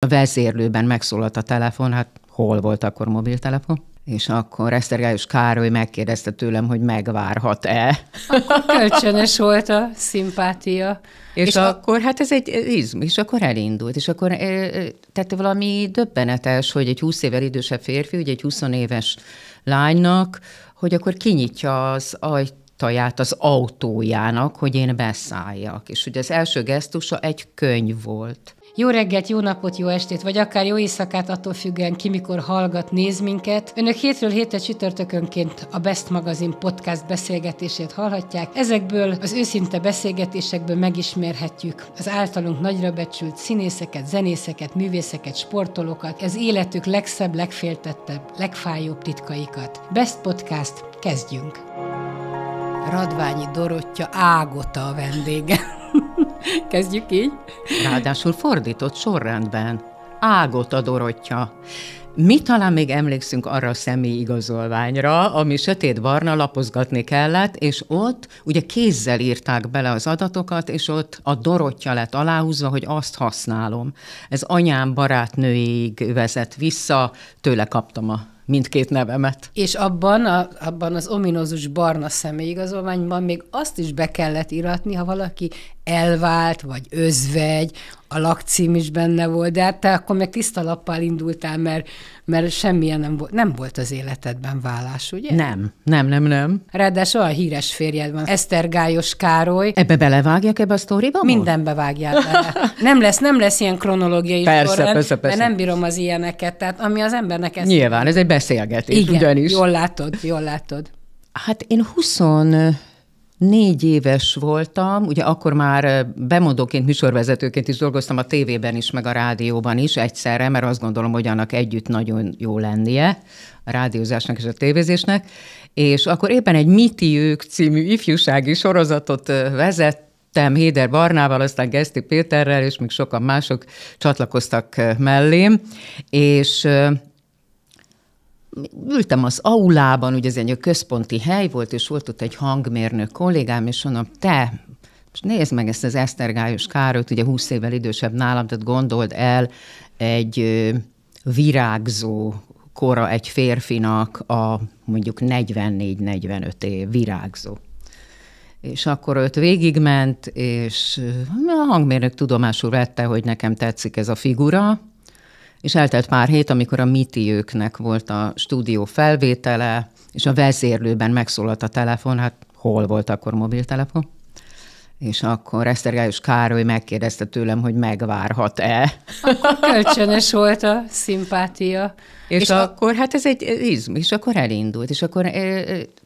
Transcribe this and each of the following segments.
A vezérlőben megszólalt a telefon, hát hol volt akkor mobiltelefon? És akkor Esztergályos Károly megkérdezte tőlem, hogy megvárhat-e. Akkor kölcsönös volt a szimpátia. És, és a... akkor, hát ez egy izm, és akkor elindult. És akkor, tehát valami döbbenetes, hogy egy 20 évvel idősebb férfi, ugye egy 20 éves lánynak, hogy akkor kinyitja az ajtaját az autójának, hogy én beszálljak. És ugye az első gesztusa egy könyv volt. Jó reggelt, jó napot, jó estét, vagy akár jó éjszakát, attól függően ki mikor hallgat, néz minket. Önök hétről hétre csütörtökönként a Best magazin podcast beszélgetését hallhatják. Ezekből az őszinte beszélgetésekből megismerhetjük az általunk nagyra becsült színészeket, zenészeket, művészeket, sportolókat, az életük legszebb, legféltettebb, legfájóbb titkaikat. Best Podcast, kezdjünk! Radványi Dorottya Ágota a vendége. Kezdjük így. Ráadásul fordított sorrendben. Ágot a Dorottya. Mi talán még emlékszünk arra a személy igazolványra, ami sötét barna lapozgatni kellett, és ott ugye kézzel írták bele az adatokat, és ott a dorottya lett aláhúzva, hogy azt használom. Ez anyám barátnőig vezet vissza, tőle kaptam a mindkét nevemet. És abban, a, abban az ominózus barna személyigazolványban még azt is be kellett iratni, ha valaki elvált, vagy özvegy, a lakcím is benne volt, de hát te akkor meg tiszta lappal indultál, mert, mert semmilyen nem volt, nem volt az életedben vállás, ugye? Nem, nem, nem, nem. Ráadásul olyan híres férjed van, Eszter Gályos Károly. Ebbe belevágják ebbe a sztoriba? Mindenbe vágják bele. Nem lesz, nem lesz ilyen kronológiai persze, sorrend, persze, persze. mert nem bírom az ilyeneket, tehát ami az embernek ezt... Nyilván, ez egy beszélgetés, Igen, ugyanis. jól látod, jól látod. Hát én 20 Négy éves voltam, ugye akkor már eh, bemondóként, műsorvezetőként is dolgoztam a tévében is, meg a rádióban is egyszerre, mert azt gondolom, hogy annak együtt nagyon jó lennie, a rádiózásnak és a tévézésnek, és akkor éppen egy ők című ifjúsági sorozatot eh, vezettem Héder Barnával, aztán Geszti Péterrel, és még sokan mások csatlakoztak eh, mellém, és ültem az aulában, ugye ez egy központi hely volt, és volt ott egy hangmérnök kollégám, és mondom, te, és nézd meg ezt az Esztergályos károt, ugye 20 évvel idősebb nálam, tehát gondold el egy virágzó kora egy férfinak a mondjuk 44-45 év virágzó. És akkor őt végigment, és a hangmérnök tudomásul vette, hogy nekem tetszik ez a figura, és eltelt pár hét, amikor a mitiőknek volt a stúdió felvétele, és a vezérlőben megszólalt a telefon, hát hol volt akkor mobiltelefon? És akkor Esztergályos Károly megkérdezte tőlem, hogy megvárhat-e. Akkor kölcsönös volt a szimpátia. És, és a... akkor, hát ez egy izm, és akkor elindult. És akkor,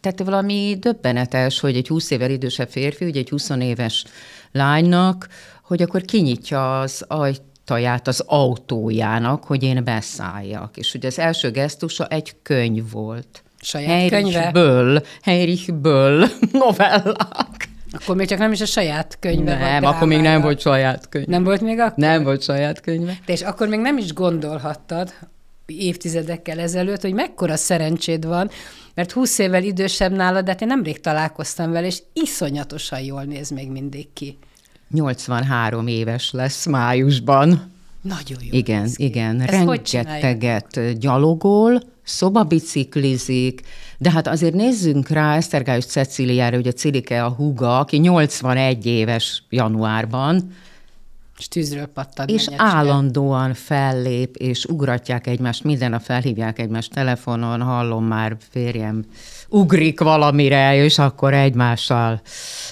tehát valami döbbenetes, hogy egy 20 évvel idősebb férfi, ugye egy 20 éves lánynak, hogy akkor kinyitja az ajt, taját az autójának, hogy én beszálljak. És ugye az első gesztusa egy könyv volt. Saját Heirichből, könyve? Böll novellák. Akkor még csak nem is a saját könyve nem, volt. akkor még nem volt saját könyve. Nem volt még akkor? Nem volt saját könyve. De és akkor még nem is gondolhattad évtizedekkel ezelőtt, hogy mekkora szerencséd van, mert 20 évvel idősebb nálad, de hát én nemrég találkoztam vele, és iszonyatosan jól néz még mindig ki. 83 éves lesz májusban. Nagyon jó. Igen, igen. Ezt rengeteget gyalogol, szobabiciklizik, de hát azért nézzünk rá Esztergályos Ceciliára, a Cilike a húga, aki 81 éves januárban, és tűzről pattad. És mennyecske. állandóan fellép, és ugratják egymást, minden a felhívják egymást telefonon, hallom már férjem, ugrik valamire, és akkor egymással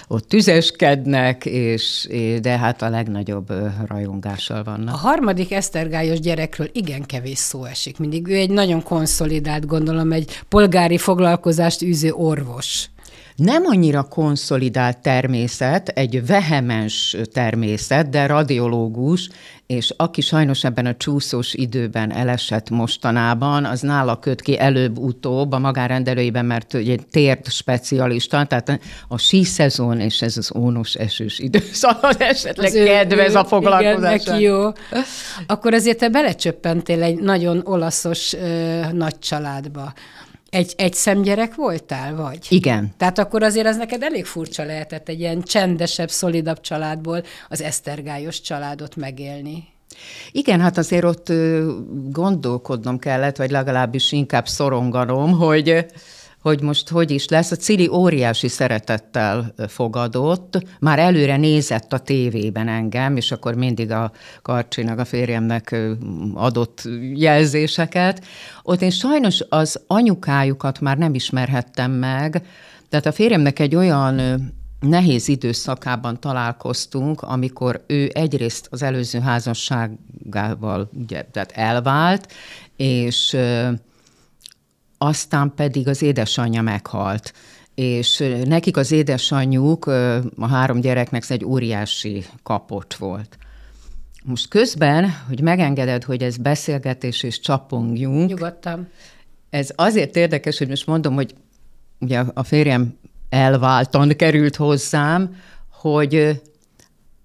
ott tüzeskednek, és, de hát a legnagyobb rajongással vannak. A harmadik esztergályos gyerekről igen kevés szó esik mindig. Ő egy nagyon konszolidált, gondolom, egy polgári foglalkozást űző orvos nem annyira konszolidált természet, egy vehemens természet, de radiológus, és aki sajnos ebben a csúszós időben elesett mostanában, az nála köt ki előbb-utóbb a magárendelőiben, mert egy tért specialista, tehát a sí szezon és ez az ónos esős időszak, az esetleg az kedvez ő, a foglalkozás. Igen, neki jó. Akkor azért te belecsöppentél egy nagyon olaszos ö, nagy családba. Egy, egy szemgyerek voltál, vagy? Igen. Tehát akkor azért az neked elég furcsa lehetett egy ilyen csendesebb, szolidabb családból az esztergályos családot megélni. Igen, hát azért ott gondolkodnom kellett, vagy legalábbis inkább szoronganom, hogy hogy most hogy is lesz. A Cili óriási szeretettel fogadott, már előre nézett a tévében engem, és akkor mindig a Karcsinak, a férjemnek adott jelzéseket. Ott én sajnos az anyukájukat már nem ismerhettem meg, tehát a férjemnek egy olyan nehéz időszakában találkoztunk, amikor ő egyrészt az előző házasságával ugye, tehát elvált, és aztán pedig az édesanyja meghalt és nekik az édesanyjuk a három gyereknek egy óriási kapott volt. Most közben, hogy megengeded, hogy ez beszélgetés és csapongjunk. Nyugodtan. Ez azért érdekes, hogy most mondom, hogy ugye a férjem elváltan került hozzám, hogy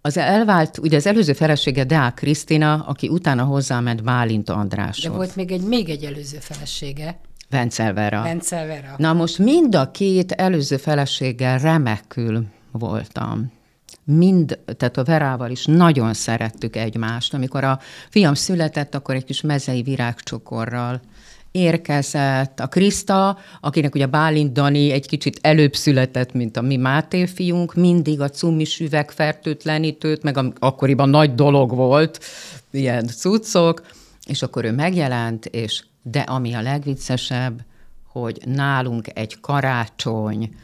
az elvált, ugye az előző felesége Deák Krisztina, aki utána hozzáment Bálint Andráshoz. De volt még egy, még egy előző felesége. Pencelvera. Pencelvera. Na most mind a két előző feleséggel remekül voltam mind, tehát a Verával is nagyon szerettük egymást. Amikor a fiam született, akkor egy kis mezei virágcsokorral érkezett. A Kriszta, akinek ugye Bálint Dani egy kicsit előbb született, mint a mi Máté fiunk, mindig a cumis üvegfertőtlenítőt, fertőtlenítőt, meg a, akkoriban nagy dolog volt, ilyen cuccok, és akkor ő megjelent, és de ami a legviccesebb, hogy nálunk egy karácsony,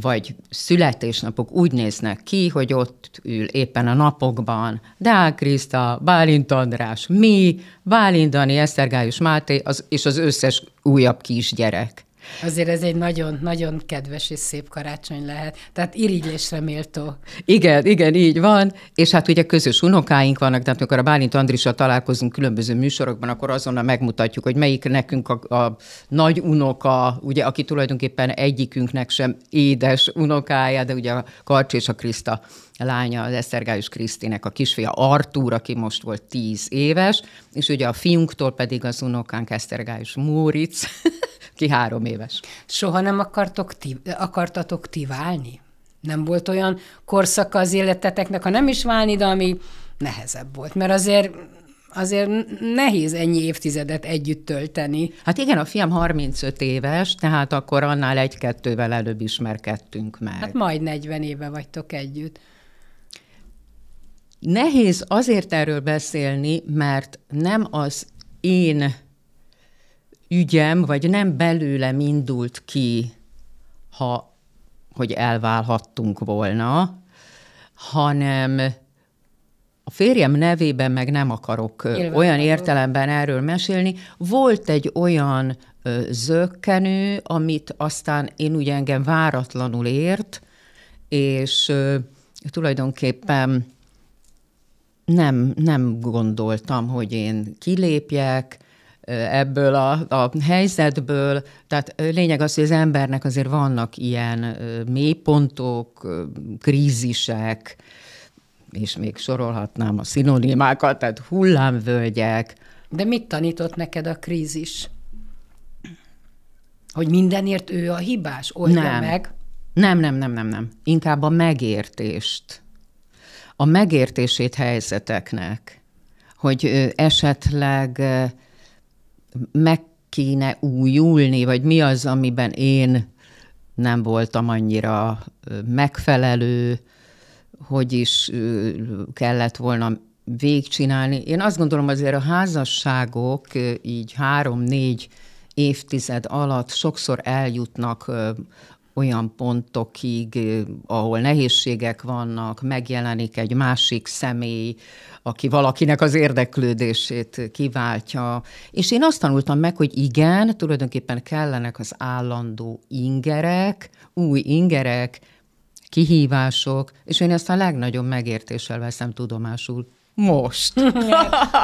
vagy születésnapok úgy néznek ki, hogy ott ül éppen a napokban Deák Kriszta, Bálint András, mi, Bálint Dani, Esztergályos Máté az, és az összes újabb kisgyerek. Azért ez egy nagyon-nagyon kedves és szép karácsony lehet. Tehát irigylésre méltó. Igen, igen, így van. És hát ugye közös unokáink vannak, tehát amikor a Bálint Andrissal találkozunk különböző műsorokban, akkor azonnal megmutatjuk, hogy melyik nekünk a, a nagy unoka, ugye, aki tulajdonképpen egyikünknek sem édes unokája, de ugye a Karcs és a Kriszta lánya, az Esztergályos Krisztinek a kisfia Artúr, aki most volt tíz éves, és ugye a fiunktól pedig az unokánk Esztergályos Móric, ki három éves. Soha nem akartok ti, akartatok ti válni? Nem volt olyan korszaka az életeteknek, ha nem is válni, de ami nehezebb volt. Mert azért azért nehéz ennyi évtizedet együtt tölteni. Hát igen, a fiam 35 éves, tehát akkor annál egy-kettővel előbb ismerkedtünk meg. Hát majd 40 éve vagytok együtt. Nehéz azért erről beszélni, mert nem az én ügyem, vagy nem belőlem indult ki, ha, hogy elválhattunk volna, hanem a férjem nevében meg nem akarok Nyilván olyan akarok. értelemben erről mesélni. Volt egy olyan ö, zökkenő, amit aztán én ugye engem váratlanul ért, és ö, tulajdonképpen nem, nem gondoltam, hogy én kilépjek, ebből a, a helyzetből. Tehát lényeg az, hogy az embernek azért vannak ilyen mélypontok, krízisek, és még sorolhatnám a szinonimákat, tehát hullámvölgyek. De mit tanított neked a krízis? Hogy mindenért ő a hibás? Oldja nem. meg. Nem, nem, nem, nem, nem. Inkább a megértést. A megértését helyzeteknek, hogy esetleg meg kéne újulni, vagy mi az, amiben én nem voltam annyira megfelelő, hogy is kellett volna végcsinálni. Én azt gondolom azért a házasságok így három-négy évtized alatt sokszor eljutnak olyan pontokig, eh, ahol nehézségek vannak, megjelenik egy másik személy, aki valakinek az érdeklődését kiváltja. És én azt tanultam meg, hogy igen, tulajdonképpen kellenek az állandó ingerek, új ingerek, kihívások, és én ezt a legnagyobb megértéssel veszem tudomásul. Most.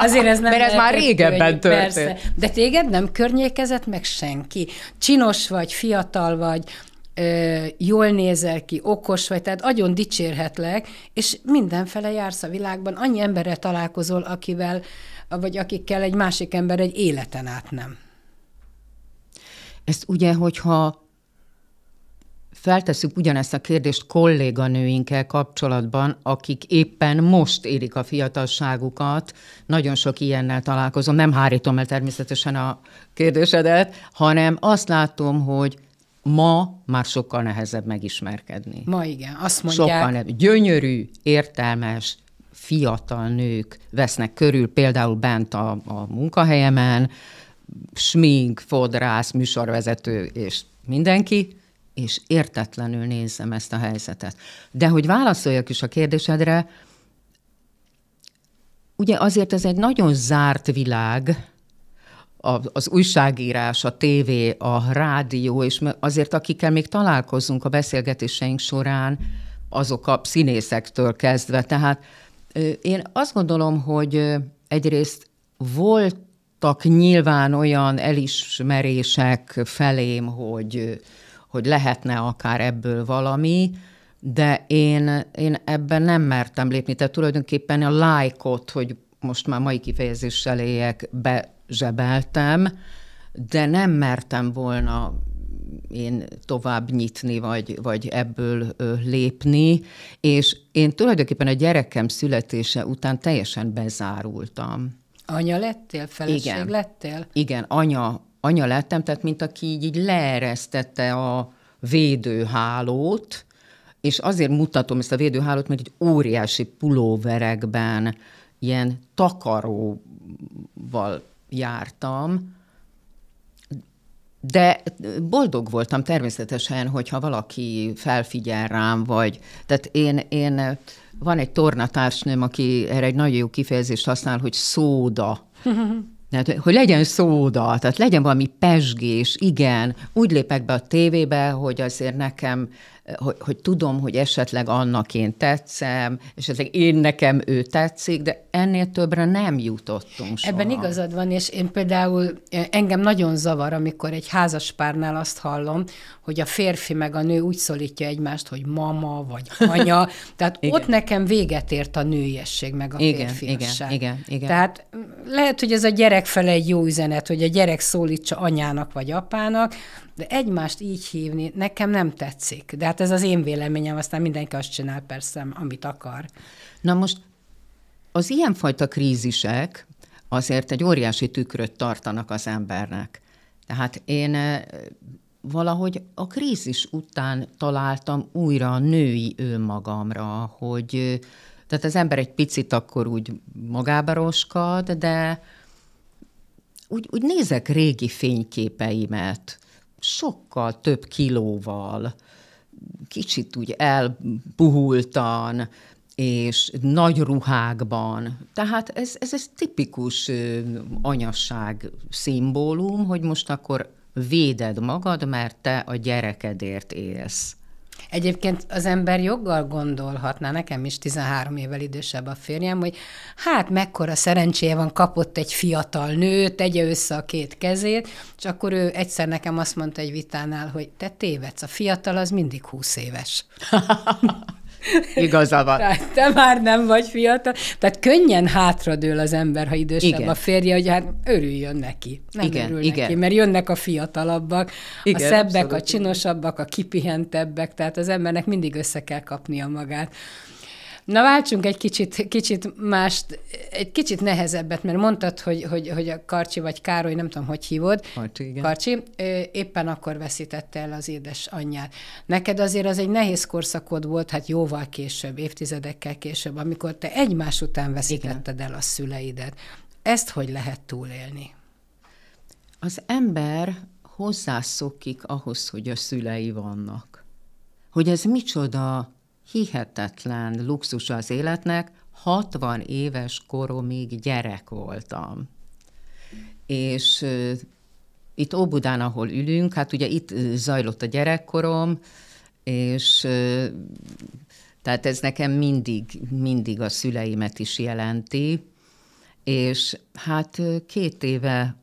Azért ez nem Mert ez már régebben történt. Persze. De téged nem környékezett meg senki. Csinos vagy, fiatal vagy, jól nézel ki, okos vagy, tehát nagyon dicsérhetlek, és mindenfele jársz a világban, annyi emberre találkozol, akivel, vagy akikkel egy másik ember egy életen át nem. Ezt ugye, hogyha feltesszük ugyanezt a kérdést kolléganőinkkel kapcsolatban, akik éppen most érik a fiatalságukat, nagyon sok ilyennel találkozom, nem hárítom el természetesen a kérdésedet, hanem azt látom, hogy ma már sokkal nehezebb megismerkedni. Ma igen, azt mondják. Sokkal nehezebb. Gyönyörű, értelmes, fiatal nők vesznek körül, például bent a, a munkahelyemen, smink, fodrász, műsorvezető és mindenki, és értetlenül nézem ezt a helyzetet. De hogy válaszoljak is a kérdésedre, ugye azért ez egy nagyon zárt világ, az újságírás, a tévé, a rádió, és azért akikkel még találkozunk a beszélgetéseink során, azok a színészektől kezdve. Tehát én azt gondolom, hogy egyrészt voltak nyilván olyan elismerések felém, hogy, hogy lehetne akár ebből valami, de én, én ebben nem mertem lépni. Tehát tulajdonképpen a lájkot, hogy most már mai kifejezéssel éljek, bezsebeltem, de nem mertem volna én tovább nyitni, vagy, vagy ebből ö, lépni, és én tulajdonképpen a gyerekem születése után teljesen bezárultam. Anya lettél? Feleség Igen. lettél? Igen, anya, anya lettem, tehát mint aki így, így leeresztette a védőhálót, és azért mutatom ezt a védőhálót, mert egy óriási pulóverekben ilyen takaróval jártam, de boldog voltam természetesen, hogyha valaki felfigyel rám, vagy... Tehát én, én van egy tornatársnőm, aki erre egy nagyon jó kifejezést használ, hogy szóda. Tehát, hogy legyen szóda, tehát legyen valami pesgés, igen, úgy lépek be a tévébe, hogy azért nekem hogy, hogy tudom, hogy esetleg annak én tetszem, esetleg én nekem ő tetszik, de ennél többre nem jutottunk soha. Ebben igazad van, és én például eh, engem nagyon zavar, amikor egy házaspárnál azt hallom, hogy a férfi meg a nő úgy szólítja egymást, hogy mama vagy anya, tehát igen. ott nekem véget ért a nőiesség meg a igen, férfiasság. Igen, igen, igen. Tehát lehet, hogy ez a gyerek fele egy jó üzenet, hogy a gyerek szólítsa anyának vagy apának, de egymást így hívni nekem nem tetszik. De hát hát ez az én véleményem, aztán mindenki azt csinál persze, amit akar. Na most az ilyenfajta krízisek azért egy óriási tükröt tartanak az embernek. Tehát én eh, valahogy a krízis után találtam újra a női önmagamra, hogy eh, tehát az ember egy picit akkor úgy magába roskad, de úgy, úgy nézek régi fényképeimet, sokkal több kilóval, kicsit úgy elpuhultan, és nagy ruhákban. Tehát ez, ez, ez tipikus anyasság szimbólum, hogy most akkor véded magad, mert te a gyerekedért élsz. Egyébként az ember joggal gondolhatná, nekem is 13 évvel idősebb a férjem, hogy hát mekkora szerencséje van, kapott egy fiatal nőt, tegye össze a két kezét, és akkor ő egyszer nekem azt mondta egy vitánál, hogy te tévedsz, a fiatal az mindig 20 éves. Igaza van. Tehát te már nem vagy fiatal. Tehát könnyen hátradől az ember, ha idősebb igen. a férje, hogy hát örüljön neki. Nem igen, örül igen. neki, mert jönnek a fiatalabbak, igen, a szebbek, abszolút, a csinosabbak, a kipihentebbek, tehát az embernek mindig össze kell kapnia magát. Na váltsunk egy kicsit, kicsit mást, egy kicsit nehezebbet, mert mondtad, hogy, hogy, hogy a Karcsi vagy Károly, nem tudom, hogy hívod. Karcsi, igen. Karcsi, éppen akkor veszítette el az édes anyját. Neked azért az egy nehéz korszakod volt, hát jóval később, évtizedekkel később, amikor te egymás után veszítetted igen. el a szüleidet. Ezt hogy lehet túlélni? Az ember hozzászokik ahhoz, hogy a szülei vannak. Hogy ez micsoda hihetetlen luxus az életnek, 60 éves koromig gyerek voltam. És itt Óbudán, ahol ülünk, hát ugye itt zajlott a gyerekkorom, és tehát ez nekem mindig, mindig a szüleimet is jelenti. És hát két éve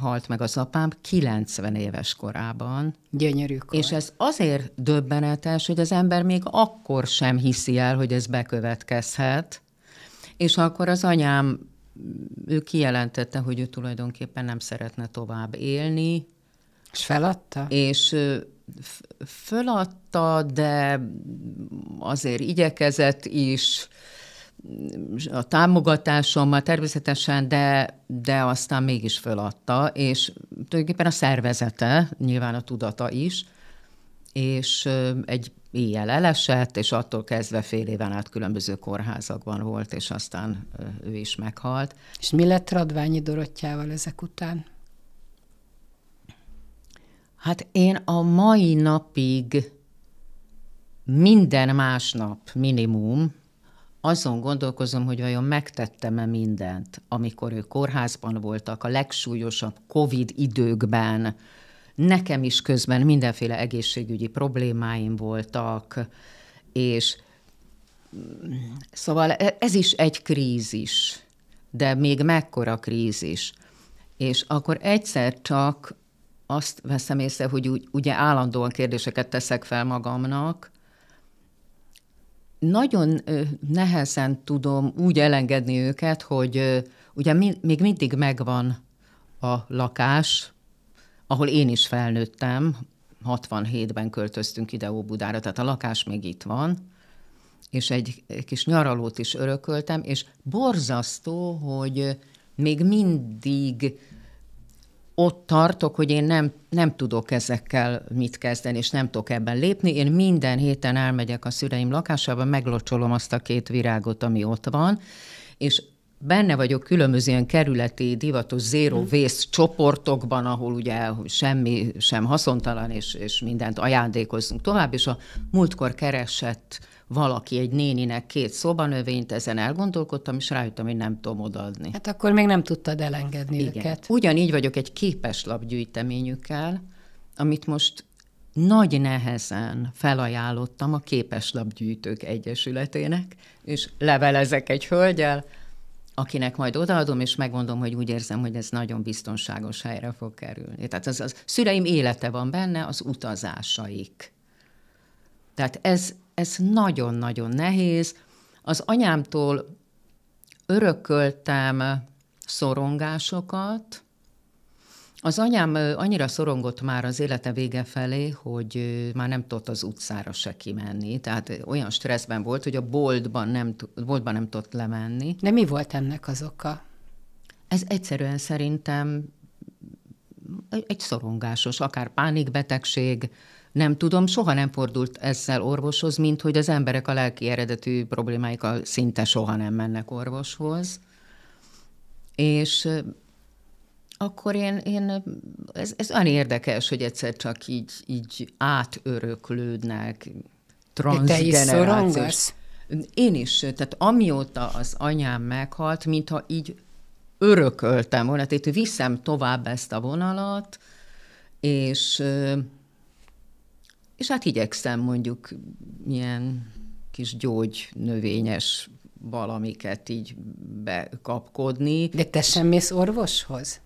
halt meg az apám 90 éves korában. Gyönyörű kor. És ez azért döbbenetes, hogy az ember még akkor sem hiszi el, hogy ez bekövetkezhet, és akkor az anyám, ő kijelentette, hogy ő tulajdonképpen nem szeretne tovább élni. És feladta? És föladta, de azért igyekezett is, a támogatásommal természetesen, de, de aztán mégis föladta, és tulajdonképpen a szervezete, nyilván a tudata is, és egy éjjel elesett, és attól kezdve fél éven át különböző kórházakban volt, és aztán ő is meghalt. És mi lett Radványi Dorottyával ezek után? Hát én a mai napig minden másnap minimum, azon gondolkozom, hogy vajon megtettem-e mindent, amikor ők kórházban voltak, a legsúlyosabb COVID időkben. Nekem is közben mindenféle egészségügyi problémáim voltak, és szóval e, ez is egy krízis, de még mekkora krízis. És akkor egyszer csak azt veszem észre, hogy úgy, ugye állandóan kérdéseket teszek fel magamnak, nagyon nehezen tudom úgy elengedni őket, hogy ugye még mindig megvan a lakás, ahol én is felnőttem, 67-ben költöztünk ide Óbudára, tehát a lakás még itt van, és egy kis nyaralót is örököltem, és borzasztó, hogy még mindig ott tartok, hogy én nem, nem tudok ezekkel mit kezdeni, és nem tudok ebben lépni. Én minden héten elmegyek a szüleim lakásába, meglocsolom azt a két virágot, ami ott van, és benne vagyok különböző ilyen kerületi divatos zéro vész mhm. csoportokban, ahol ugye semmi sem haszontalan, és, és mindent ajándékozzunk tovább, és a múltkor keresett valaki egy néninek két szobanövényt, ezen elgondolkodtam, és rájöttem, hogy nem tudom odaadni. Hát akkor még nem tudtad elengedni Igen. őket. Ugyanígy vagyok egy képeslap gyűjteményükkel, amit most nagy nehezen felajánlottam a Képeslapgyűjtők Egyesületének, és levelezek egy hölgyel, akinek majd odaadom, és megmondom, hogy úgy érzem, hogy ez nagyon biztonságos helyre fog kerülni. Tehát az, az szüleim élete van benne, az utazásaik. Tehát ez, ez nagyon-nagyon nehéz. Az anyámtól örököltem szorongásokat, az anyám annyira szorongott már az élete vége felé, hogy már nem tudott az utcára se kimenni. Tehát olyan stresszben volt, hogy a boltban nem, boltban nem tudott lemenni. De mi volt ennek az oka? Ez egyszerűen szerintem egy szorongásos, akár pánikbetegség, nem tudom, soha nem fordult ezzel orvoshoz, mint hogy az emberek a lelki eredetű problémáikkal szinte soha nem mennek orvoshoz. És akkor én, én ez, ez olyan érdekes, hogy egyszer csak így, így átöröklődnek transzgenerációs. Én is, tehát amióta az anyám meghalt, mintha így örököltem volna, tehát viszem tovább ezt a vonalat, és, és hát igyekszem mondjuk ilyen kis gyógynövényes valamiket így bekapkodni. De te sem mész orvoshoz?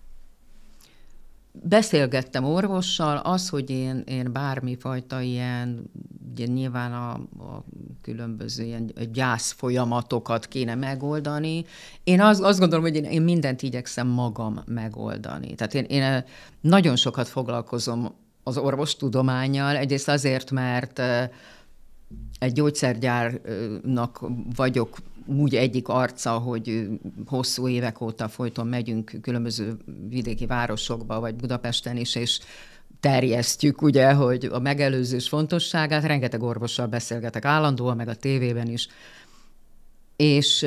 beszélgettem orvossal, az, hogy én, én bármifajta ilyen, ugye nyilván a, a különböző ilyen gyász folyamatokat kéne megoldani. Én az azt gondolom, hogy én, én mindent igyekszem magam megoldani. Tehát én, én eh, nagyon sokat foglalkozom az orvostudományjal, egyrészt azért, mert eh, egy gyógyszergyárnak vagyok úgy egyik arca, hogy hosszú évek óta folyton megyünk különböző vidéki városokba, vagy Budapesten is, és terjesztjük, ugye, hogy a megelőzés fontosságát, rengeteg orvossal beszélgetek állandóan, meg a tévében is, és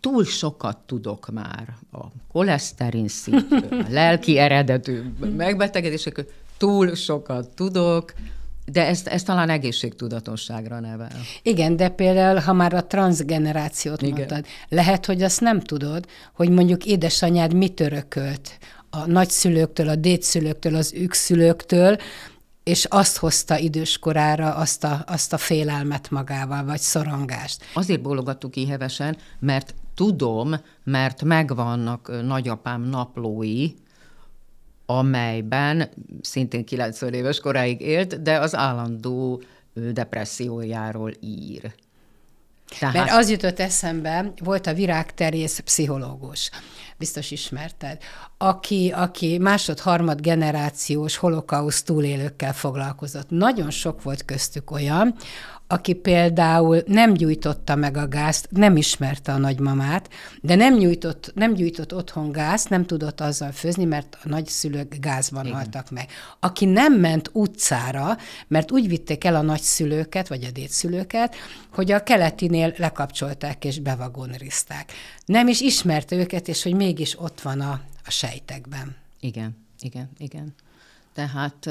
túl sokat tudok már a koleszterin szintről, a lelki eredetű megbetegedésekről, túl sokat tudok, de ezt, ezt talán egészségtudatosságra nevel. Igen, de például, ha már a transgenerációt Igen. mondtad, lehet, hogy azt nem tudod, hogy mondjuk édesanyád mit örökölt a nagyszülőktől, a dédszülőktől, az ükszülőktől, és azt hozta időskorára azt a, azt a félelmet magával, vagy szorongást. Azért bólogattuk így mert tudom, mert megvannak nagyapám naplói, amelyben szintén 90 éves koráig élt, de az állandó depressziójáról ír. Tehát... Mert az jutott eszembe, volt a virágterész pszichológus, biztos ismerted, aki, aki másod-harmad generációs holokauszt túlélőkkel foglalkozott. Nagyon sok volt köztük olyan, aki például nem gyújtotta meg a gázt, nem ismerte a nagymamát, de nem, nyújtott, nem gyújtott otthon gázt, nem tudott azzal főzni, mert a nagyszülők gázban Igen. haltak meg. Aki nem ment utcára, mert úgy vitték el a nagyszülőket, vagy a dédszülőket, hogy a keletinél lekapcsolták és bevagonrizták. Nem is ismerte őket, és hogy mégis ott van a, a sejtekben. Igen, igen, igen. Tehát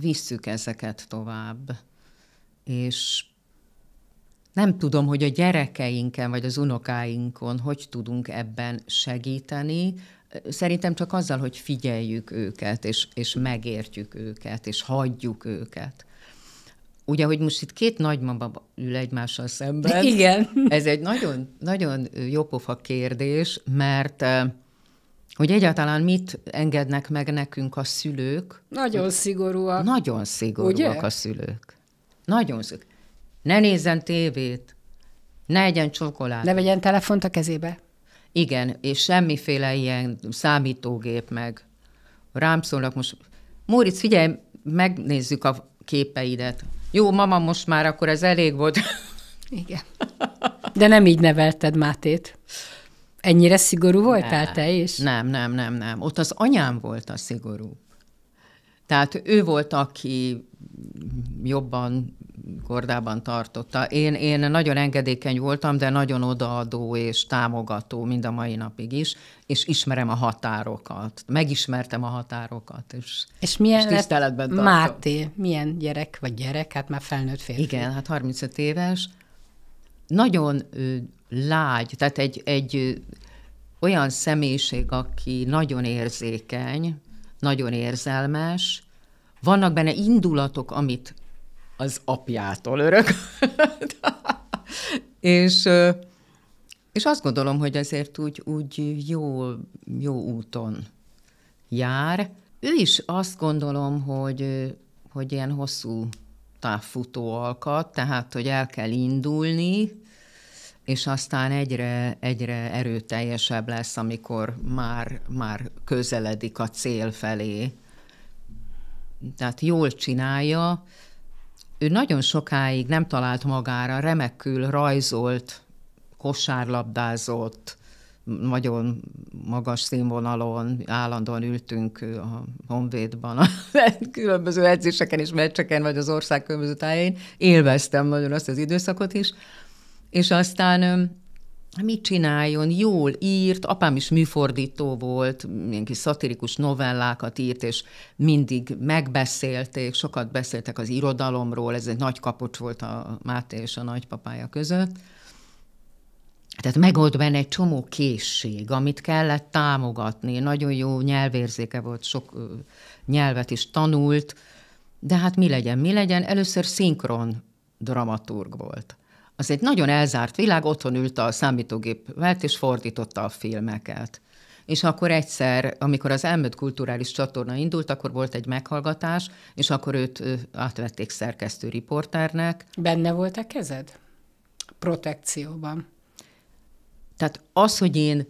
visszük ezeket tovább és nem tudom, hogy a gyerekeinken vagy az unokáinkon hogy tudunk ebben segíteni. Szerintem csak azzal, hogy figyeljük őket, és, és megértjük őket, és hagyjuk őket. Ugye, hogy most itt két nagymama ül egymással szemben. Igen. Ez egy nagyon, nagyon jópofa kérdés, mert eh, hogy egyáltalán mit engednek meg nekünk a szülők. Nagyon szigorúak. Nagyon szigorúak Ugye? a szülők. Nagyon szűk. Ne nézzen tévét, ne egyen csokoládét. Ne vegyen telefont a kezébe. Igen, és semmiféle ilyen számítógép meg. Rám szólnak most, Móricz, figyelj, megnézzük a képeidet. Jó, mama, most már akkor ez elég volt. Igen. De nem így nevelted Mátét. Ennyire szigorú voltál nem, te is? Nem, nem, nem, nem. Ott az anyám volt a szigorú. Tehát ő volt, aki jobban kordában tartotta. Én, én nagyon engedékeny voltam, de nagyon odaadó és támogató mind a mai napig is, és ismerem a határokat. Megismertem a határokat, és, és, milyen és tiszteletben tartom. Máté, milyen gyerek, vagy gyerek, hát már felnőtt férfi. Igen, hát 35 éves. Nagyon lágy, tehát egy, egy olyan személyiség, aki nagyon érzékeny, nagyon érzelmes, vannak benne indulatok, amit az apjától örök. és, és azt gondolom, hogy azért úgy, úgy jó, jó úton jár. Ő is azt gondolom, hogy, hogy ilyen hosszú távfutó alkat, tehát, hogy el kell indulni, és aztán egyre, egyre erőteljesebb lesz, amikor már, már közeledik a cél felé tehát jól csinálja. Ő nagyon sokáig nem talált magára, remekül rajzolt, kosárlabdázott, nagyon magas színvonalon, állandóan ültünk a Honvédban, a különböző edzéseken és meccseken, vagy az ország különböző tájain. Élveztem nagyon azt az időszakot is. És aztán mit csináljon, jól írt, apám is műfordító volt, ilyen kis szatirikus novellákat írt, és mindig megbeszélték, sokat beszéltek az irodalomról, ez egy nagy kapocs volt a Máté és a nagypapája között. Tehát megold benne egy csomó készség, amit kellett támogatni, nagyon jó nyelvérzéke volt, sok nyelvet is tanult, de hát mi legyen, mi legyen, először szinkron dramaturg volt az egy nagyon elzárt világ, otthon ült a számítógép velt, és fordította a filmeket. És akkor egyszer, amikor az elmúlt kulturális csatorna indult, akkor volt egy meghallgatás, és akkor őt átvették szerkesztő riporternek. Benne volt a kezed? Protekcióban. Tehát az, hogy én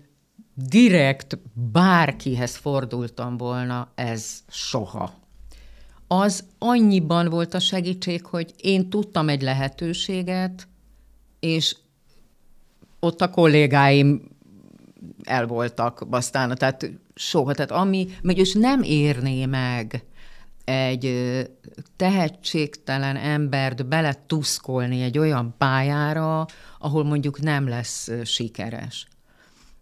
direkt bárkihez fordultam volna, ez soha. Az annyiban volt a segítség, hogy én tudtam egy lehetőséget, és ott a kollégáim el voltak aztán, tehát soha, tehát ami, megyős nem érné meg egy tehetségtelen embert beletuszkolni egy olyan pályára, ahol mondjuk nem lesz sikeres.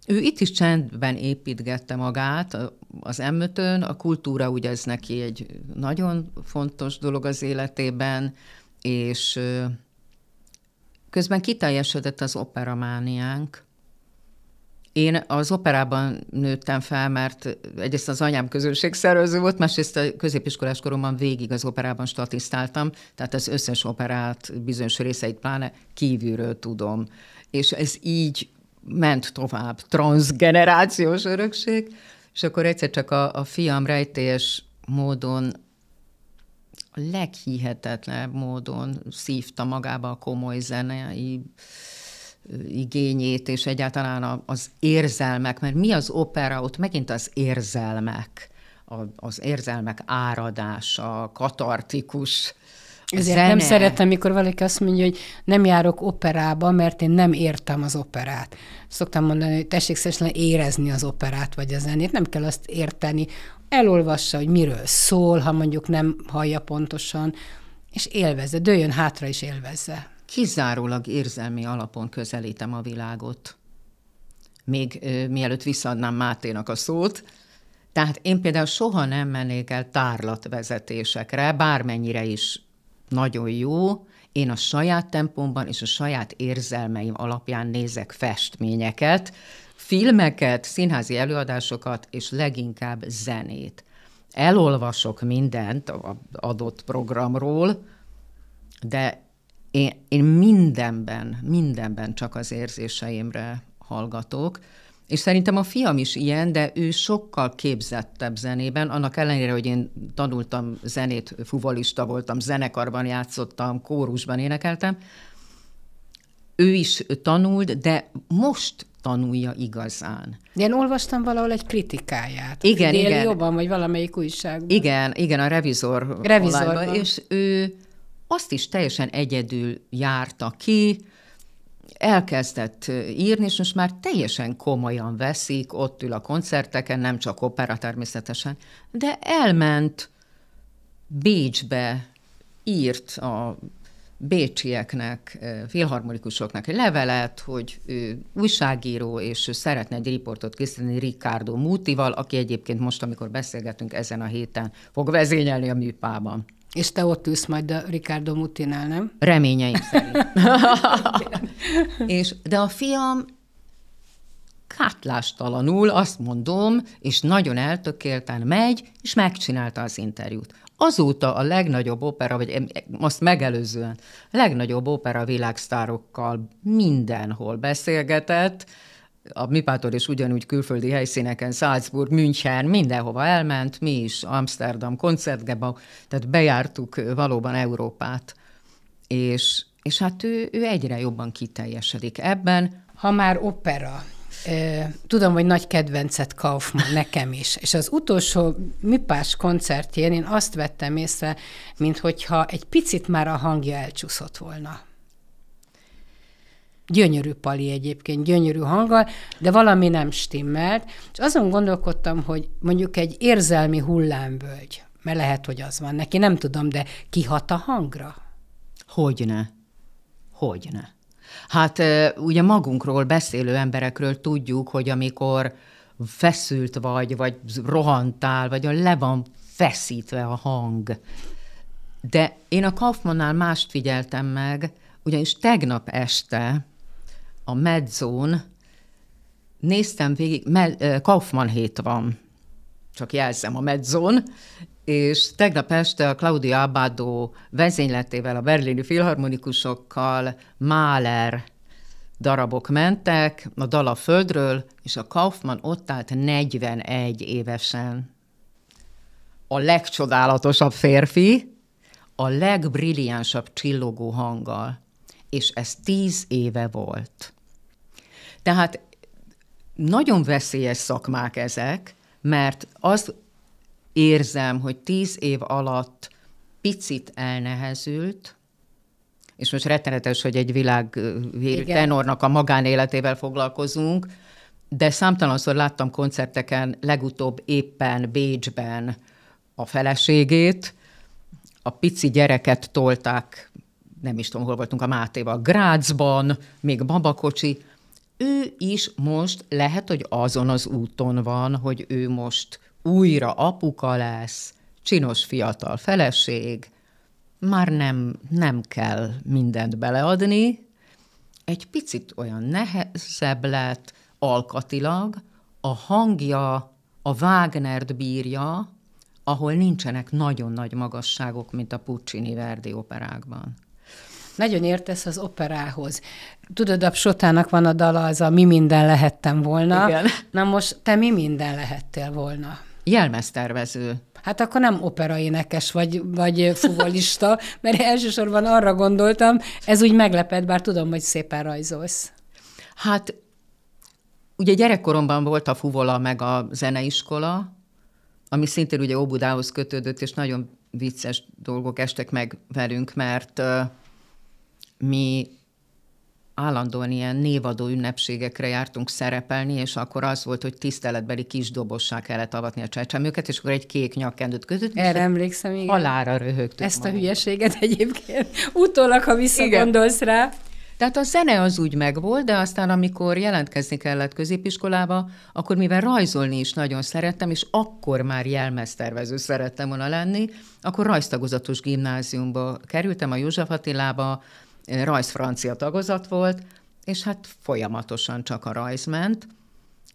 Ő itt is csendben építgette magát az emötön, a kultúra ugye ez neki egy nagyon fontos dolog az életében, és Közben kiteljesedett az operamániánk. Én az operában nőttem fel, mert egyrészt az anyám közönségszervező volt, másrészt a középiskolás koromban végig az operában statisztáltam, tehát az összes operát, bizonyos részeit pláne kívülről tudom. És ez így ment tovább, transgenerációs örökség, és akkor egyszer csak a, a fiam rejtélyes módon a leghihetetlenebb módon szívta magába a komoly zenei igényét, és egyáltalán az érzelmek, mert mi az opera, ott megint az érzelmek, az érzelmek áradása, katartikus ezért nem szeretem, mikor valaki azt mondja, hogy nem járok operába, mert én nem értem az operát. Szoktam mondani, hogy tessék szerintem érezni az operát vagy a zenét, nem kell azt érteni. Elolvassa, hogy miről szól, ha mondjuk nem hallja pontosan, és élvezze, dőljön hátra és élvezze. Kizárólag érzelmi alapon közelítem a világot. Még ö, mielőtt visszaadnám Máténak a szót, tehát én például soha nem mennék el tárlatvezetésekre, bármennyire is nagyon jó, én a saját tempomban és a saját érzelmeim alapján nézek festményeket, filmeket, színházi előadásokat, és leginkább zenét. Elolvasok mindent a adott programról, de én, én mindenben, mindenben csak az érzéseimre hallgatok, és szerintem a fiam is ilyen, de ő sokkal képzettebb zenében, annak ellenére, hogy én tanultam zenét, fuvolista voltam, zenekarban játszottam, kórusban énekeltem, ő is tanult, de most tanulja igazán. Én olvastam valahol egy kritikáját. Igen, Dél igen. jobban, vagy valamelyik újságban. Igen, igen, a revizor. Revizorban. És ő azt is teljesen egyedül járta ki, elkezdett írni, és most már teljesen komolyan veszik, ott ül a koncerteken, nem csak opera természetesen, de elment Bécsbe, írt a bécsieknek, filharmonikusoknak egy levelet, hogy ő újságíró, és ő szeretne egy riportot készíteni Ricardo Mutival, aki egyébként most, amikor beszélgetünk ezen a héten, fog vezényelni a műpában. És te ott ülsz majd a Ricardo Mutinál, nem? Reményeim szerint. és, de a fiam kátlástalanul azt mondom, és nagyon eltökélten megy, és megcsinálta az interjút. Azóta a legnagyobb opera, vagy azt megelőzően, a legnagyobb opera világsztárokkal mindenhol beszélgetett, a mi pátor is ugyanúgy külföldi helyszíneken, Salzburg, München, mindenhova elment, mi is, Amsterdam, koncertgeba, tehát bejártuk valóban Európát. És, és hát ő, ő egyre jobban kiteljesedik ebben. Ha már opera, tudom, hogy nagy kedvencet Kaufmann nekem is. És az utolsó Mipás koncertjén én azt vettem észre, minthogyha egy picit már a hangja elcsúszott volna. Gyönyörű pali egyébként, gyönyörű hanggal, de valami nem stimmelt, és azon gondolkodtam, hogy mondjuk egy érzelmi hullámvölgy, mert lehet, hogy az van neki, nem tudom, de kihat a hangra? Hogyne. Hogyne. Hát ugye magunkról beszélő emberekről tudjuk, hogy amikor feszült vagy, vagy rohantál, vagy le van feszítve a hang. De én a Kaufmannnál mást figyeltem meg, ugyanis tegnap este a medzón, néztem végig, Mel, Kaufman hét van, csak jelzem a medzón, és tegnap este a Claudia Abbado vezényletével, a berlini filharmonikusokkal Mahler darabok mentek, a dala földről, és a Kaufmann ott állt 41 évesen. A legcsodálatosabb férfi, a legbrilliánsabb csillogó hanggal, és ez tíz éve volt. Tehát nagyon veszélyes szakmák ezek, mert azt érzem, hogy tíz év alatt picit elnehezült, és most rettenetes, hogy egy világ tenornak a magánéletével foglalkozunk, de számtalanszor láttam koncerteken legutóbb éppen Bécsben a feleségét, a pici gyereket tolták, nem is tudom, hol voltunk a Mátéval, Grácsban, még babakocsi, ő is most lehet, hogy azon az úton van, hogy ő most újra apuka lesz, csinos fiatal feleség, már nem, nem kell mindent beleadni, egy picit olyan nehezebb lett alkatilag, a hangja a Wagnert bírja, ahol nincsenek nagyon nagy magasságok, mint a Puccini Verdi operákban nagyon értesz az operához. Tudod, a Sotának van a dala, az a mi minden lehettem volna. Igen. Na most te mi minden lehettél volna? Jelmeztervező. Hát akkor nem operaénekes vagy, vagy fuvolista, mert elsősorban arra gondoltam, ez úgy meglepett, bár tudom, hogy szépen rajzolsz. Hát ugye gyerekkoromban volt a fuvola meg a zeneiskola, ami szintén ugye Óbudához kötődött, és nagyon vicces dolgok estek meg velünk, mert mi állandóan ilyen névadó ünnepségekre jártunk szerepelni, és akkor az volt, hogy tiszteletbeli dobossá kellett avatni a csecsemőket, és akkor egy kék nyakkendőt között. Erre emlékszem, igen. Halára röhögtük. Ezt magunkat. a hülyeséget egyébként utólag, ha visszagondolsz igen. rá. Tehát a zene az úgy megvolt, de aztán amikor jelentkezni kellett középiskolába, akkor mivel rajzolni is nagyon szerettem, és akkor már jelmeztervező szerettem volna lenni, akkor rajztagozatos gimnáziumba kerültem, a József Attilába, rajz-francia tagozat volt, és hát folyamatosan csak a rajz ment.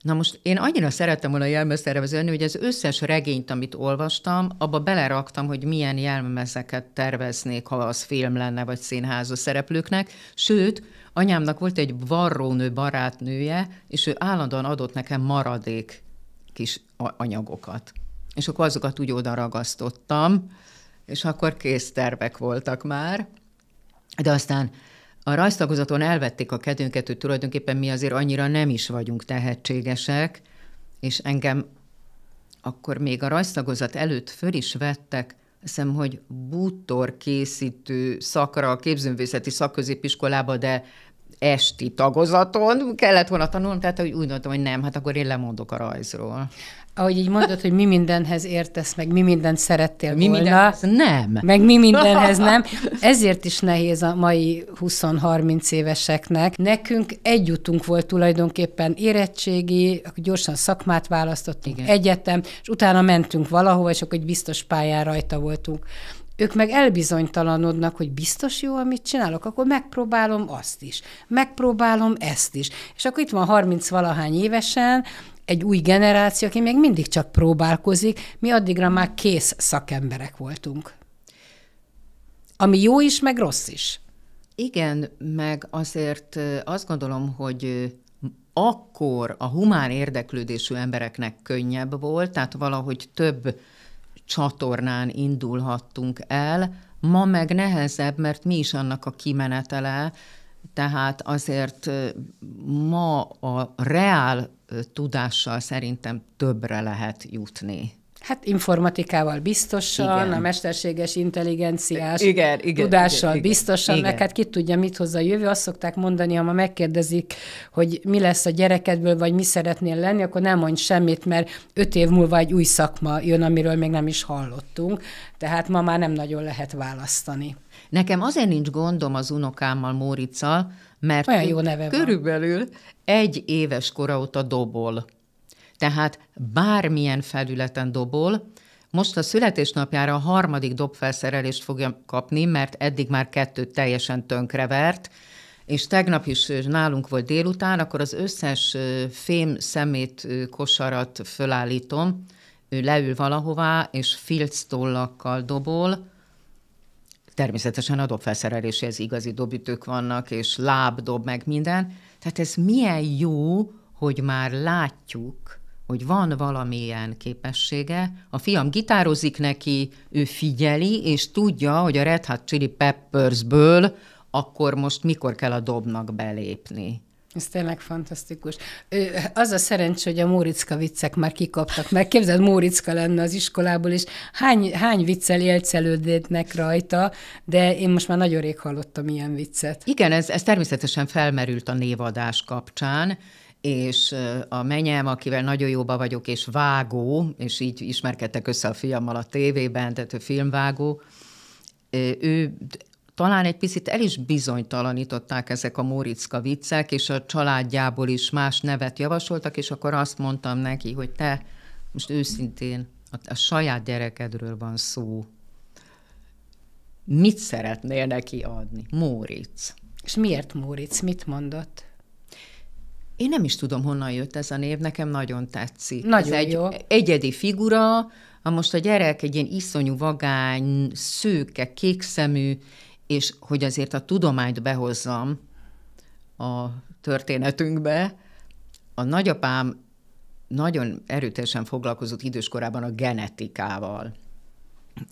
Na most én annyira szerettem volna jelmeztervezőni, hogy az összes regényt, amit olvastam, abba beleraktam, hogy milyen jelmezeket terveznék, ha az film lenne, vagy színházos szereplőknek. Sőt, anyámnak volt egy varrónő barátnője, és ő állandóan adott nekem maradék kis anyagokat. És akkor azokat úgy oda ragasztottam, és akkor kész tervek voltak már de aztán a rajztagozaton elvették a kedvünket, hogy tulajdonképpen mi azért annyira nem is vagyunk tehetségesek, és engem akkor még a rajztagozat előtt föl is vettek, hiszem, hogy bútor készítő szakra a képzőművészeti szakközépiskolába, de esti tagozaton kellett volna tanulnom, tehát úgy gondoltam, hogy nem, hát akkor én lemondok a rajzról ahogy így mondod, hogy mi mindenhez értesz, meg mi mindent szerettél mi volna. Mindenhez nem. Meg mi mindenhez nem. Ezért is nehéz a mai 20-30 éveseknek. Nekünk egy utunk volt tulajdonképpen érettségi, akkor gyorsan szakmát választottunk, Igen. egyetem, és utána mentünk valahova, és akkor egy biztos pályán rajta voltunk ők meg elbizonytalanodnak, hogy biztos jó, amit csinálok, akkor megpróbálom azt is, megpróbálom ezt is. És akkor itt van 30 valahány évesen, egy új generáció, aki még mindig csak próbálkozik, mi addigra már kész szakemberek voltunk. Ami jó is, meg rossz is. Igen, meg azért azt gondolom, hogy akkor a humán érdeklődésű embereknek könnyebb volt, tehát valahogy több csatornán indulhattunk el, ma meg nehezebb, mert mi is annak a kimenetele, tehát azért ma a reál tudással szerintem többre lehet jutni. Hát informatikával biztosan, igen. a mesterséges intelligenciás igen, igen, tudással igen, igen, biztosan, igen. meg hát ki tudja, mit hozza a jövő. Azt szokták mondani, ha ma megkérdezik, hogy mi lesz a gyerekedből, vagy mi szeretnél lenni, akkor nem mondj semmit, mert öt év múlva egy új szakma jön, amiről még nem is hallottunk. Tehát ma már nem nagyon lehet választani. Nekem azért nincs gondom az unokámmal, Móriccal, mert Olyan jó neve körülbelül van. egy éves kora óta dobol. Tehát bármilyen felületen dobol, most a születésnapjára a harmadik dobfelszerelést fogja kapni, mert eddig már kettőt teljesen tönkrevert, és tegnap is nálunk volt délután, akkor az összes fém szemét kosarat fölállítom, ő leül valahová, és filctollakkal dobol, Természetesen a dobfelszereléséhez igazi dobütők vannak, és láb dob meg minden. Tehát ez milyen jó, hogy már látjuk, hogy van valamilyen képessége, a fiam gitározik neki, ő figyeli, és tudja, hogy a Red Hot Chili Peppersből akkor most mikor kell a dobnak belépni. Ez tényleg fantasztikus. Az a szerencsé, hogy a Móriczka viccek már kikaptak, mert képzeld, Móriczka lenne az iskolából, és hány, hány viccel élcelődnek rajta, de én most már nagyon rég hallottam ilyen viccet. Igen, ez, ez természetesen felmerült a névadás kapcsán, és a menyem, akivel nagyon jóba vagyok, és vágó, és így ismerkedtek össze a fiammal a tévében, tehát ő filmvágó, ő talán egy picit el is bizonytalanították ezek a Móriczka viccek, és a családjából is más nevet javasoltak, és akkor azt mondtam neki, hogy te most őszintén a, a saját gyerekedről van szó. Mit szeretnél neki adni? Móricz. És miért Móricz? Mit mondott? Én nem is tudom, honnan jött ez a név, nekem nagyon tetszik. Nagyon ez egy jó. egyedi figura, a most a gyerek egy ilyen iszonyú vagány, szőke, kékszemű, és hogy azért a tudományt behozzam a történetünkbe, a nagyapám nagyon erőteljesen foglalkozott időskorában a genetikával.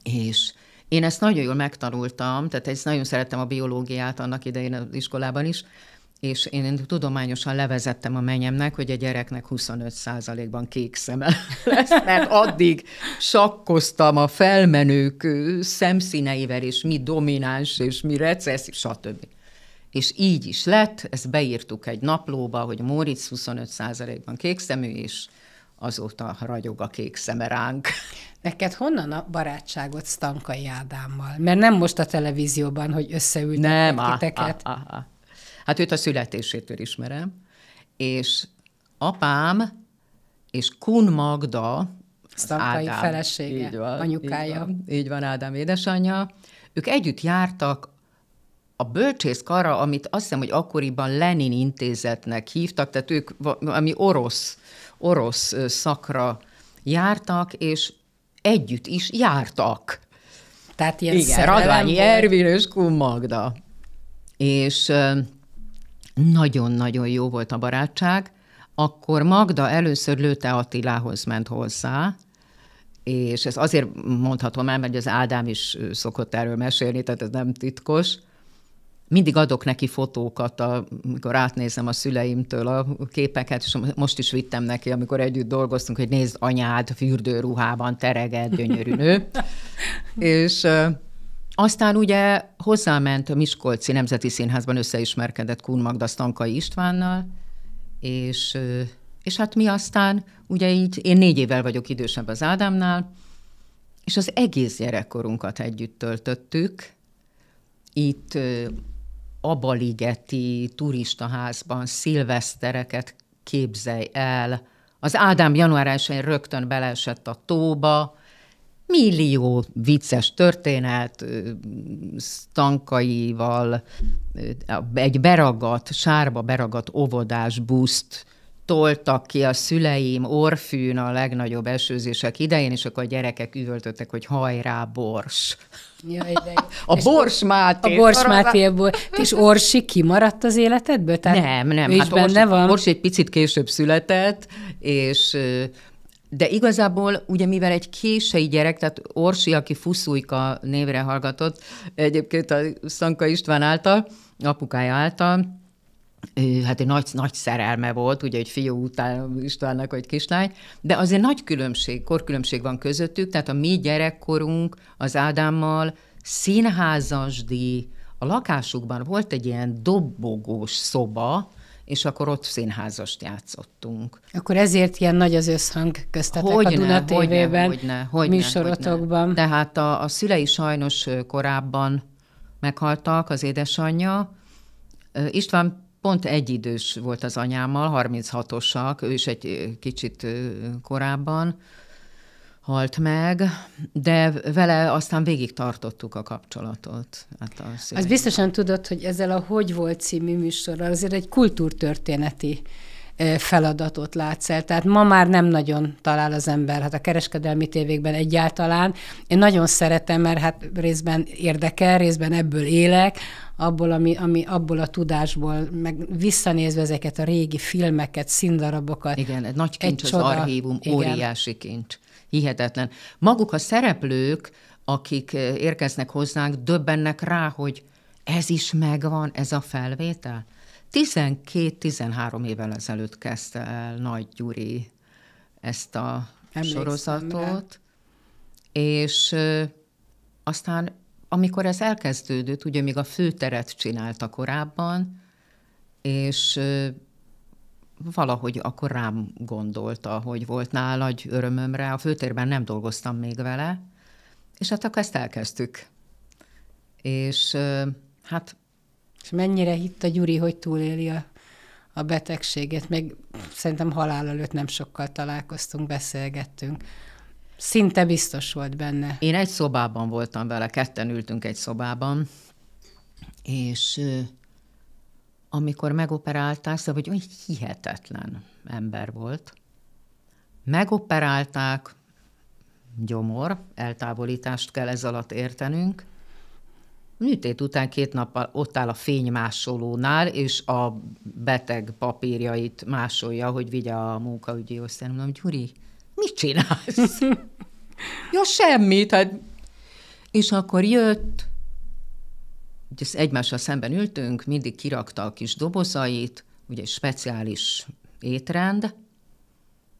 És én ezt nagyon jól megtanultam, tehát ezt nagyon szerettem a biológiát annak idején az iskolában is, és én tudományosan levezettem a menyemnek, hogy a gyereknek 25%-ban kék szeme lesz, mert addig sakkoztam a felmenők szemszíneivel, és mi domináns, és mi recesz, stb. És így is lett, ezt beírtuk egy naplóba, hogy Móricz 25%-ban kék szemű, és azóta ragyog a kék szeme ránk. Neked honnan a barátságot Stankai Ádámmal? Mert nem most a televízióban, hogy összeültek nem, ah, titeket. Á, á, á. Hát őt a születésétől ismerem, és apám és Kun Magda, Szakkai Ádám, felesége, így van, anyukája. Így van, így van, Ádám édesanyja. Ők együtt jártak a bölcsészkarra, amit azt hiszem, hogy akkoriban Lenin intézetnek hívtak, tehát ők ami orosz, orosz szakra jártak, és együtt is jártak. Tehát ilyen Igen, Radványi Ervin és Kun Magda. És nagyon-nagyon jó volt a barátság, akkor Magda először Lőte Attilához ment hozzá, és ez azért mondhatom el, mert az Ádám is szokott erről mesélni, tehát ez nem titkos. Mindig adok neki fotókat, amikor átnézem a szüleimtől a képeket, és most is vittem neki, amikor együtt dolgoztunk, hogy nézd anyád fürdőruhában tereged, gyönyörű nő. és aztán ugye hozzáment a Miskolci Nemzeti Színházban összeismerkedett Kun Magda Stankai Istvánnal, és, és hát mi aztán, ugye így, én négy évvel vagyok idősebb az Ádámnál, és az egész gyerekkorunkat együtt töltöttük. Itt Abaligeti turistaházban szilvesztereket képzelj el. Az Ádám január 1 rögtön beleesett a tóba, millió vicces történet, tankaival, egy beragadt, sárba beragadt óvodás buszt, toltak ki a szüleim orfűn a legnagyobb esőzések idején, és akkor a gyerekek üvöltöttek, hogy hajrá, bors. Jaj, a Bors Máté. A Bors Mátéból. És Orsi kimaradt az életedből? Tehát nem, nem. hát hát benne Orsi, van? Orsi egy picit később született, és de igazából ugye mivel egy kései gyerek, tehát Orsi, aki Fuszújka névre hallgatott, egyébként a Szanka István által, apukája által, hát egy nagy, nagy szerelme volt, ugye egy fiú után Istvánnak, vagy kislány, de azért nagy különbség, korkülönbség van közöttük, tehát a mi gyerekkorunk az Ádámmal színházasdi, a lakásukban volt egy ilyen dobogós szoba, és akkor ott színházast játszottunk. Akkor ezért ilyen nagy az összhang köztetek hogyne, a Duna TV-ben, hogyne, hogyne, műsorotokban. Hogyne. Tehát a, a szülei sajnos korábban meghaltak, az édesanyja. István pont egyidős volt az anyámmal, 36-osak, ő is egy kicsit korábban, halt meg, de vele aztán végig tartottuk a kapcsolatot. Hát a az biztosan tudod, hogy ezzel a Hogy volt című műsorral azért egy kultúrtörténeti feladatot látsz el. Tehát ma már nem nagyon talál az ember, hát a kereskedelmi tévékben egyáltalán. Én nagyon szeretem, mert hát részben érdekel, részben ebből élek, abból, ami, ami abból a tudásból, meg visszanézve ezeket a régi filmeket, színdarabokat. Igen, egy nagy kincs egy az csoda. archívum, Igen. óriási kincs hihetetlen. Maguk a szereplők, akik eh, érkeznek hozzánk, döbbennek rá, hogy ez is megvan, ez a felvétel. 12-13 évvel ezelőtt kezdte el Nagy Gyuri ezt a Emlékszem sorozatot, rá. és aztán amikor ez elkezdődött, ugye még a főteret csinálta korábban, és valahogy akkor rám gondolta, hogy volt nála nagy örömömre. A főtérben nem dolgoztam még vele, és hát akkor ezt elkezdtük. És hát... És mennyire hitt a Gyuri, hogy túléli a, a betegséget? Meg szerintem halál előtt nem sokkal találkoztunk, beszélgettünk. Szinte biztos volt benne. Én egy szobában voltam vele, ketten ültünk egy szobában, és amikor megoperálták, szóval hogy egy hihetetlen ember volt. Megoperálták, gyomor, eltávolítást kell ez alatt értenünk. Műtét után két nappal ott áll a fénymásolónál, és a beteg papírjait másolja, hogy vigye a munkaügyi osztályon. Mondom, Gyuri, mit csinálsz? ja, semmit. Hát... És akkor jött, ugye egymással szemben ültünk, mindig kirakta a kis dobozait, ugye egy speciális étrend,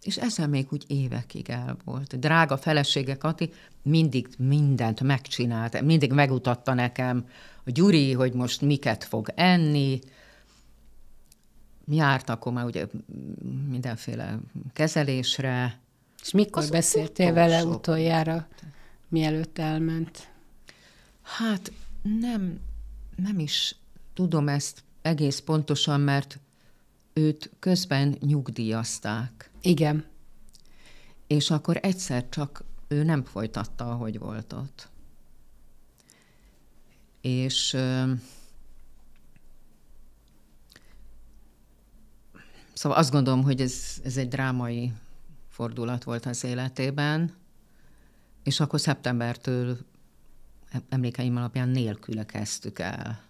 és ezzel még úgy évekig el volt. Drága felesége Kati mindig mindent megcsinált, mindig megutatta nekem a Gyuri, hogy most miket fog enni, jártak akkor már ugye mindenféle kezelésre. És mikor az beszéltél utolsó. vele utoljára, mielőtt elment? Hát nem, nem is tudom ezt egész pontosan, mert őt közben nyugdíjazták. Igen. És akkor egyszer csak ő nem folytatta, ahogy volt ott. És ö, szóval azt gondolom, hogy ez, ez egy drámai fordulat volt az életében, és akkor szeptembertől emlékeim alapján nélküle kezdtük el.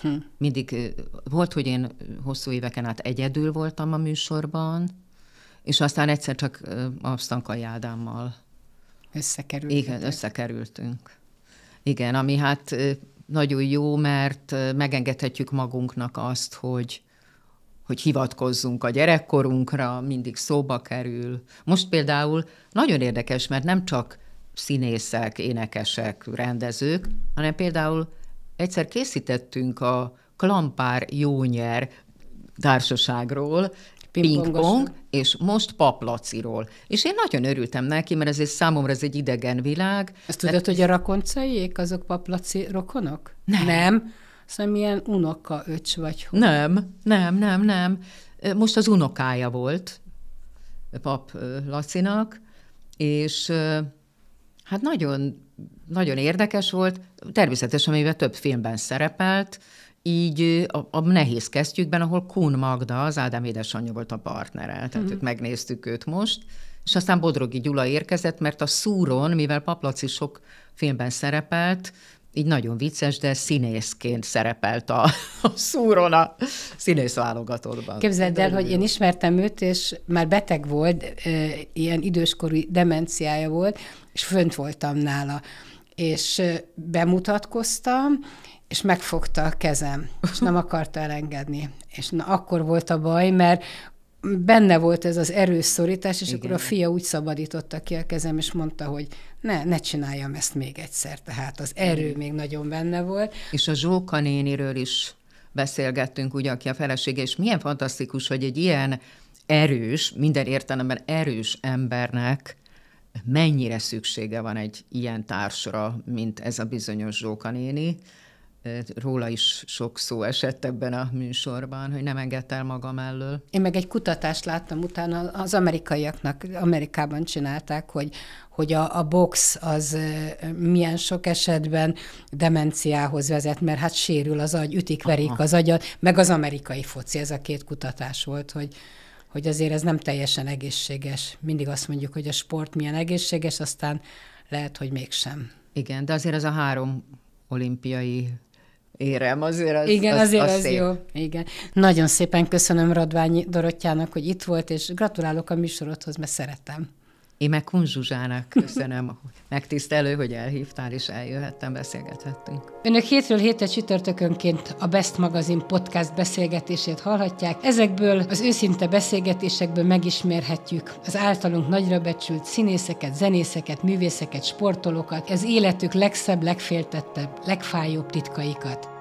Hm. Mindig volt, hogy én hosszú éveken át egyedül voltam a műsorban, és aztán egyszer csak a Stankai Ádámmal összekerültünk. Igen, összekerültünk. Igen, ami hát nagyon jó, mert megengedhetjük magunknak azt, hogy, hogy hivatkozzunk a gyerekkorunkra, mindig szóba kerül. Most például nagyon érdekes, mert nem csak színészek, énekesek, rendezők, hanem például egyszer készítettünk a Klampár Jónyer társaságról, pingpong, és most paplaciról. És én nagyon örültem neki, mert ez egy, számomra ez egy idegen világ. Ezt tudod, mert... hogy a rakoncaiék azok paplaci rokonok? Nem. Nem? Szóval milyen unoka öcs vagy hol. Nem, nem, nem, nem. Most az unokája volt pap Lacinak, és Hát nagyon, nagyon érdekes volt, természetesen mivel több filmben szerepelt, így a, a nehéz kesztyűkben, ahol Kun Magda, az Ádám édesanyja volt a partnere, tehát uh-huh. megnéztük őt most, és aztán Bodrogi Gyula érkezett, mert a Szúron, mivel Paplaci sok filmben szerepelt, így nagyon vicces, de színészként szerepelt a, a szúron a színészválogatóban. Képzeld el, hogy jó. én ismertem őt, és már beteg volt, ilyen időskorú demenciája volt, és fönt voltam nála. És bemutatkoztam, és megfogta a kezem, és nem akarta elengedni. És na, akkor volt a baj, mert benne volt ez az erőszorítás, és Igen. akkor a fia úgy szabadította ki a kezem, és mondta, hogy ne, ne csináljam ezt még egyszer. Tehát az erő Igen. még nagyon benne volt. És a Zsóka néniről is beszélgettünk, ugye, aki a felesége, és milyen fantasztikus, hogy egy ilyen erős, minden értelemben erős embernek mennyire szüksége van egy ilyen társra, mint ez a bizonyos Zsóka néni, róla is sok szó esett ebben a műsorban, hogy nem engedt el magam elől. Én meg egy kutatást láttam utána, az amerikaiaknak, Amerikában csinálták, hogy, hogy a, a box az milyen sok esetben demenciához vezet, mert hát sérül az agy, ütik, verik Aha. az agyat, meg az amerikai foci, ez a két kutatás volt, hogy, hogy azért ez nem teljesen egészséges. Mindig azt mondjuk, hogy a sport milyen egészséges, aztán lehet, hogy mégsem. Igen, de azért az a három olimpiai érem, azért az Igen, az, azért az, az, szép. jó. Igen. Nagyon szépen köszönöm Radványi Dorottyának, hogy itt volt, és gratulálok a műsorodhoz, mert szeretem. Én meg Kun Zsuzsának köszönöm, megtisztelő, hogy elhívtál és eljöhettem, beszélgethettünk. Önök hétről hétre csütörtökönként a Best magazin podcast beszélgetését hallhatják. Ezekből az őszinte beszélgetésekből megismerhetjük az általunk nagyra becsült színészeket, zenészeket, művészeket, sportolókat, az életük legszebb, legféltettebb, legfájóbb titkaikat.